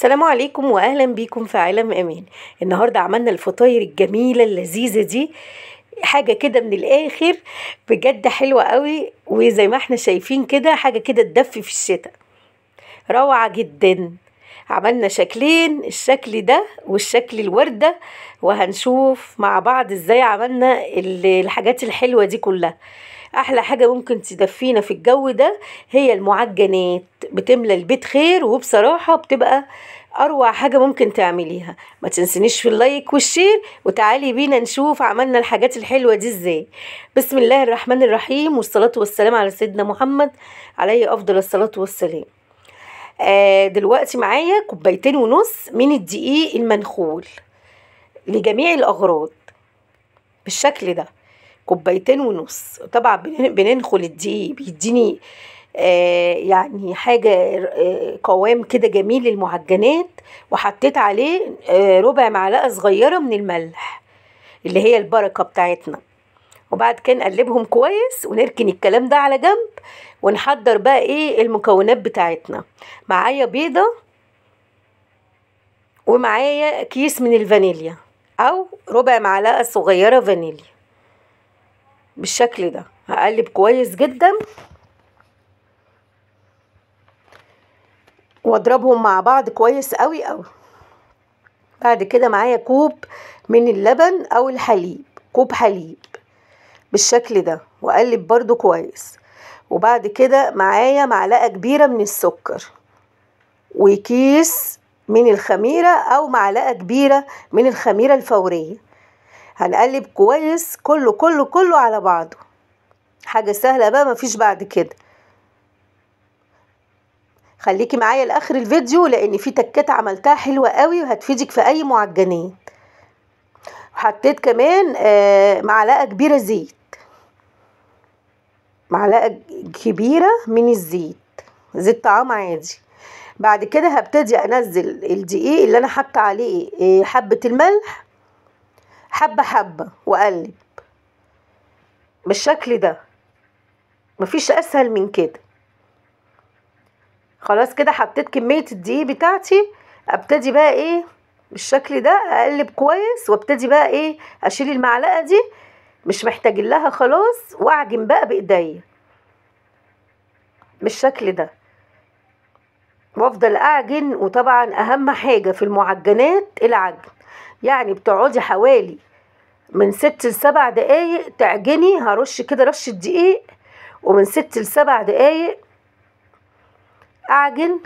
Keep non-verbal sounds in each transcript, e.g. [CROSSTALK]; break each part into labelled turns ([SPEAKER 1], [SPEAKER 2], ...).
[SPEAKER 1] السلام عليكم واهلا بيكم في عالم امان النهارده عملنا الفطاير الجميله اللذيذه دي حاجه كده من الاخر بجد حلوه قوي وزي ما احنا شايفين كده حاجه كده تدفي في الشتاء روعه جدا عملنا شكلين الشكل ده والشكل الورده وهنشوف مع بعض ازاي عملنا الحاجات الحلوه دي كلها احلى حاجه ممكن تدفينا في الجو ده هي المعجنات بتملى البيت خير وبصراحه بتبقى اروع حاجه ممكن تعمليها ما تنسنيش في اللايك والشير وتعالي بينا نشوف عملنا الحاجات الحلوه دي ازاي بسم الله الرحمن الرحيم والصلاه والسلام على سيدنا محمد عليه افضل الصلاه والسلام آه دلوقتي معايا كوبايتين ونص من الدقيق المنخول لجميع الاغراض بالشكل ده كوبايتين ونص طبعا بننخل الدقيق بيديني آه، يعني حاجة آه، قوام كده جميل للمعجنات وحطيت عليه آه، ربع معلقة صغيرة من الملح اللي هي البركة بتاعتنا وبعد كده نقلبهم كويس ونركن الكلام ده على جنب ونحضر بقى ايه المكونات بتاعتنا معايا بيضة ومعايا كيس من الفانيليا او ربع معلقة صغيرة فانيليا بالشكل ده هقلب كويس جدا واضربهم مع بعض كويس قوي قوي بعد كده معايا كوب من اللبن او الحليب كوب حليب بالشكل ده واقلب برده كويس وبعد كده معايا معلقه كبيره من السكر وكيس من الخميره او معلقه كبيره من الخميره الفوريه هنقلب كويس كله كله كله على بعضه حاجة سهلة بقى مفيش بعد كده خليكي معايا لاخر الفيديو لان في تكات عملتها حلوة قوي وهتفيدك في اي معجنات حطيت كمان آه، معلقة كبيرة زيت معلقة كبيرة من الزيت زيت طعام عادي بعد كده هبتدي انزل الدقيق اللي انا حاطه عليه آه، حبة الملح حبة حبة وأقلب بالشكل ده مفيش أسهل من كده خلاص كده حطيت كمية الدقيق بتاعتي ابتدي بقى ايه بالشكل ده اقلب كويس وابتدي بقى ايه اشيل المعلقة دي مش محتاج لها خلاص واعجن بقى بايديا بالشكل ده وافضل اعجن وطبعا اهم حاجة في المعجنات العجن يعني بتقعدي حوالي من ست لسبع دقايق تعجني هرش كده رشة دقيق ومن ست لسبع دقايق اعجن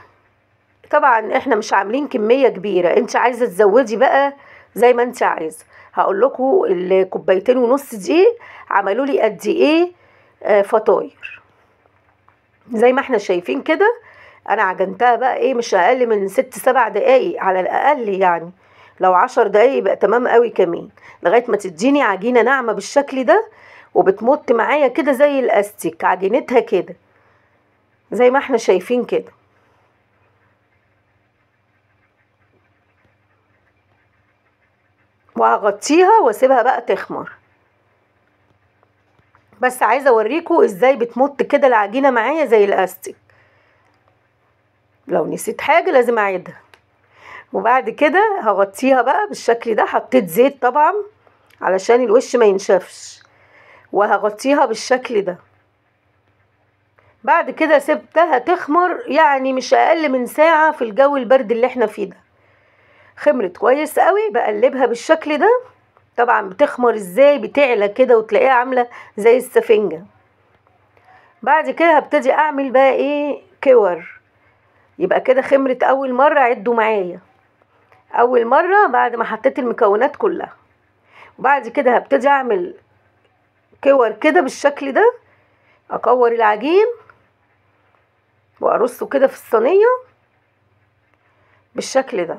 [SPEAKER 1] طبعا احنا مش عاملين كمية كبيرة انت عايزة تزودي بقى زي ما انت عايزة هقول لكم الكوبايتين ونص دقيق عملوا لي قد ايه آه، فطاير زي ما احنا شايفين كده انا عجنتها بقى ايه مش اقل من ست سبع دقايق على الاقل يعني لو عشر دقايق يبقى تمام قوي كمان لغايه ما تديني عجينه ناعمه بالشكل ده وبتمط معايا كده زي الاستيك عجينتها كده زي ما احنا شايفين كده وهغطيها واسيبها بقى تخمر بس عايزه اوريكوا ازاي بتمط كده العجينه معايا زي الاستيك لو نسيت حاجه لازم اعيدها وبعد كده هغطيها بقى بالشكل ده حطيت زيت طبعا علشان الوش ما ينشفش وهغطيها بالشكل ده بعد كده سبتها تخمر يعني مش اقل من ساعة في الجو البرد اللي احنا فيه ده خمرت كويس قوي بقلبها بالشكل ده طبعا بتخمر ازاي بتعلى كده وتلاقيها عاملة زي السفنجة بعد كده هبتدي اعمل بقى ايه كور يبقى كده خمرت اول مرة عدوا معايا اول مره بعد ما حطيت المكونات كلها وبعد كده هبتدي اعمل كور كده بالشكل ده اكور العجين وارصه كده في الصينيه بالشكل ده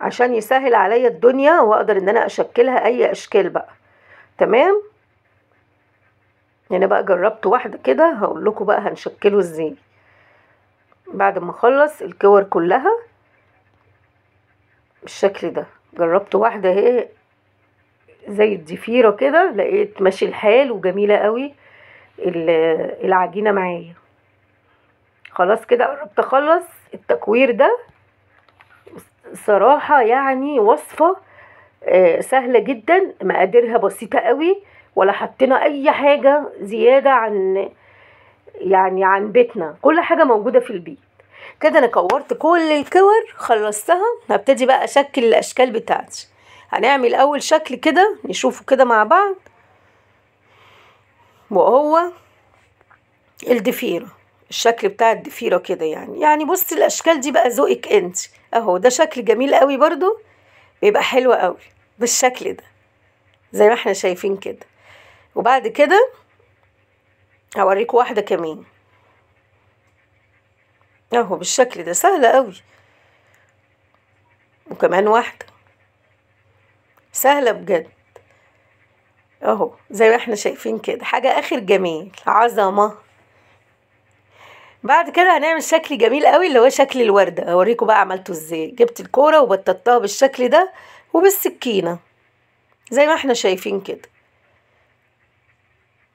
[SPEAKER 1] عشان يسهل عليا الدنيا واقدر ان انا اشكلها اي اشكال بقى تمام يعني بقى جربت واحده كده هقول لكم بقى هنشكله ازاي بعد ما اخلص الكور كلها بالشكل ده جربت واحده اهي زي الضفيره كده لقيت ماشي الحال وجميله قوي العجينه معايا خلاص كده قربت اخلص التكوير ده صراحه يعني وصفه آه، سهله جدا مقاديرها بسيطه قوي ولا حطينا اي حاجه زياده عن يعني عن بيتنا كل حاجه موجوده في البيت كده انا كورت كل الكور خلصتها هبتدي بقى اشكل الاشكال بتاعتي هنعمل اول شكل كده نشوفه كده مع بعض وهو الضفيره الشكل بتاع الضفيره كده يعني يعني بصي الاشكال دي بقى ذوقك انت اهو ده شكل جميل قوي برضو بيبقى حلو قوي بالشكل ده زي ما احنا شايفين كده وبعد كده هوريكم واحده كمان اهو بالشكل ده سهلة قوي وكمان واحدة سهلة بجد اهو زي ما احنا شايفين كده حاجة اخر جميل عظمة بعد كده هنعمل شكل جميل قوي اللي هو شكل الوردة اوريكم بقى عملته ازاي جبت الكورة وبططتها بالشكل ده وبالسكينة زي ما احنا شايفين كده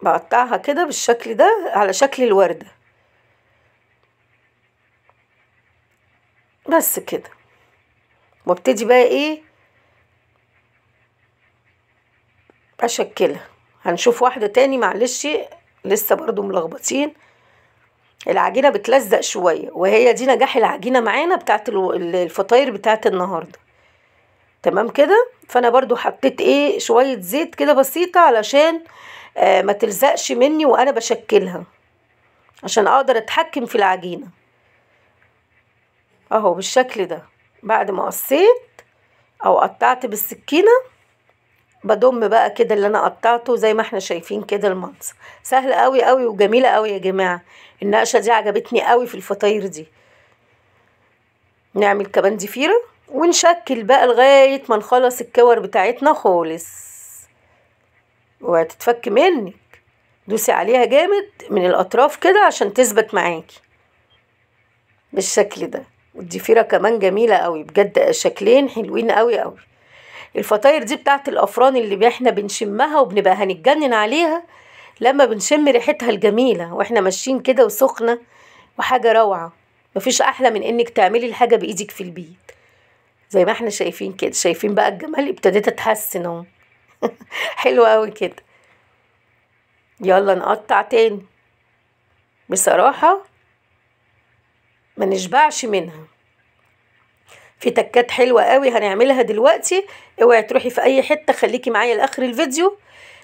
[SPEAKER 1] بقطعها كده بالشكل ده على شكل الوردة بس كده وابتدي بقى ايه اشكلها هنشوف واحدة تاني معلش لسه برضو ملخبطين العجينة بتلزق شوية وهي دي نجاح العجينة معانا بتاعت الفطاير بتاعت النهاردة تمام كده فانا برضو حطيت ايه شوية زيت كده بسيطة علشان آه ما تلزقش مني وانا بشكلها عشان اقدر اتحكم في العجينة اهو بالشكل ده بعد ما قصيت او قطعت بالسكينه بضم بقى كده اللي انا قطعته زي ما احنا شايفين كده المنظر سهل قوي قوي وجميله قوي يا جماعه النقشه دي عجبتني قوي في الفطاير دي نعمل كمان دفيره ونشكل بقى لغايه ما نخلص الكور بتاعتنا خالص وهتتفك منك دوسي عليها جامد من الاطراف كده عشان تثبت معاكي بالشكل ده والضفيره كمان جميله قوي بجد شكلين حلوين قوي قوي الفطاير دي بتاعت الافران اللي احنا بنشمها وبنبقى هنتجنن عليها لما بنشم ريحتها الجميله واحنا ماشيين كده وسخنه وحاجه روعه مفيش احلى من انك تعملي الحاجه بايدك في البيت زي ما احنا شايفين كده شايفين بقى الجمال ابتدت اتحسن اهو [LAUGHS] حلو قوي كده يلا نقطع تاني بصراحه ما نشبعش منها في تكات حلوة قوي هنعملها دلوقتي اوعي تروحي في اي حتة خليكي معايا لاخر الفيديو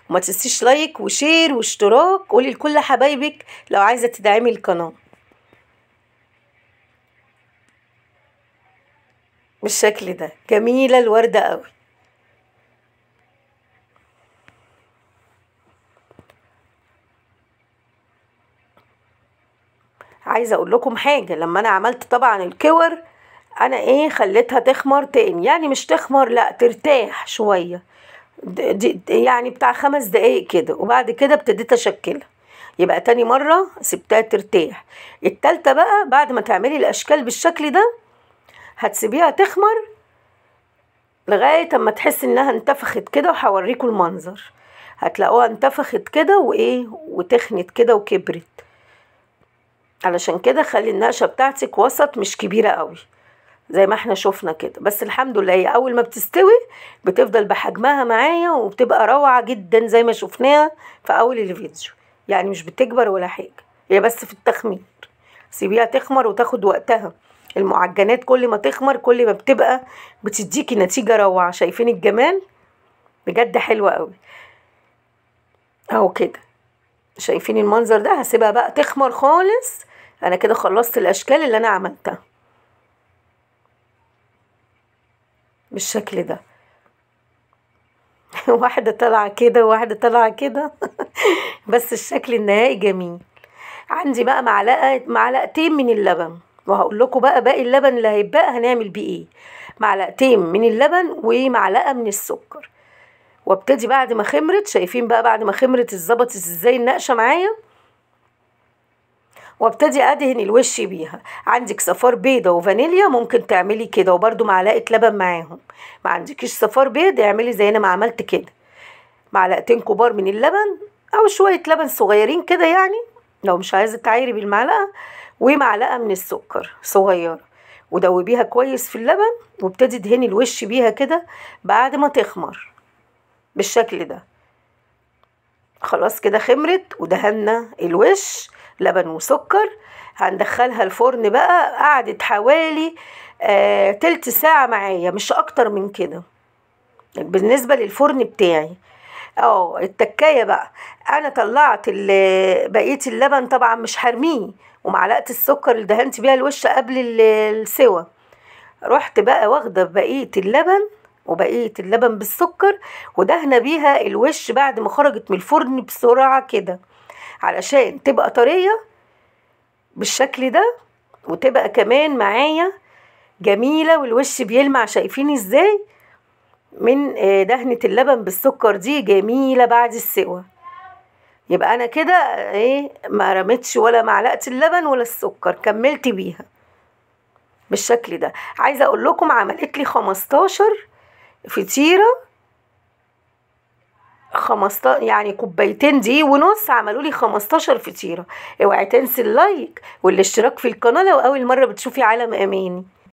[SPEAKER 1] وما تنسيش لايك وشير واشتراك قولي لكل حبايبك لو عايزة تدعمي القناة بالشكل ده جميلة الوردة قوي عايزه اقول لكم حاجه لما انا عملت طبعا الكور انا ايه خليتها تخمر تاني يعني مش تخمر لا ترتاح شويه دي يعني بتاع خمس دقايق كده وبعد كده ابتديت اشكلها يبقى تاني مرة سبتها ترتاح التالتة بقى بعد ما تعملي الأشكال بالشكل ده هتسيبيها تخمر لغاية اما تحسي انها انتفخت كده وهوريكم المنظر هتلاقوها انتفخت كده وايه وتخنت كده وكبرت علشان كده خلي النقشه بتاعتك وسط مش كبيره قوي زي ما احنا شفنا كده بس الحمد لله هي اول ما بتستوي بتفضل بحجمها معايا وبتبقى روعه جدا زي ما شفناها في اول الفيديو يعني مش بتكبر ولا حاجه هي بس في التخمير سيبيها تخمر وتاخد وقتها المعجنات كل ما تخمر كل ما بتبقى بتديكي نتيجه روعه شايفين الجمال بجد حلوه قوي اهو كده شايفين المنظر ده هسيبها بقى تخمر خالص انا كده خلصت الاشكال اللي انا عملتها بالشكل ده [LAUGHS] واحده طالعه كده وواحده طالعه كده [LAUGHS] بس الشكل النهائي جميل عندي بقى معلقه معلقتين من اللبن وهقول لكم بقى باقي اللبن اللي هيتبقى هنعمل بيه ايه معلقتين من اللبن ومعلقه من السكر وابتدي بعد ما خمرت شايفين بقى بعد ما خمرت اتظبطت ازاي النقشه معايا وابتدي ادهن الوش بيها عندك صفار بيضه وفانيليا ممكن تعملي كده وبرده معلقه لبن معاهم ما عندكيش صفار بيض اعملي زي انا ما عملت كده معلقتين كبار من اللبن او شويه لبن صغيرين كده يعني لو مش عايزه تعايري بالمعلقه ومعلقه من السكر صغيره ودوبيها كويس في اللبن وابتدي ادهني الوش بيها كده بعد ما تخمر بالشكل ده خلاص كده خمرت ودهنا الوش لبن وسكر هندخلها الفرن بقى قعدت حوالي آه تلت ساعة معايا مش أكتر من كده بالنسبة للفرن بتاعي اه التكايه بقى انا طلعت بقيه اللبن طبعا مش هرميه ومعلقه السكر اللي دهنت بيها الوش قبل السوا رحت بقى واخده بقيه اللبن وبقيه اللبن بالسكر ودهنا بيها الوش بعد ما خرجت من الفرن بسرعه كده علشان تبقى طريه بالشكل ده وتبقى كمان معايا جميله والوش بيلمع شايفين ازاي من آه، دهنه اللبن بالسكر دي جميله بعد السوى يبقى انا كده آه، ايه ما رميتش ولا معلقه اللبن ولا السكر كملت بيها بالشكل ده عايزه اقول لكم عملت لي 15 فطيره خمستا يعني كوبايتين دي ونص عملوا لي خمستاشر فطيره اوعي تنسي اللايك والاشتراك في القناه لو اول مره بتشوفي عالم اماني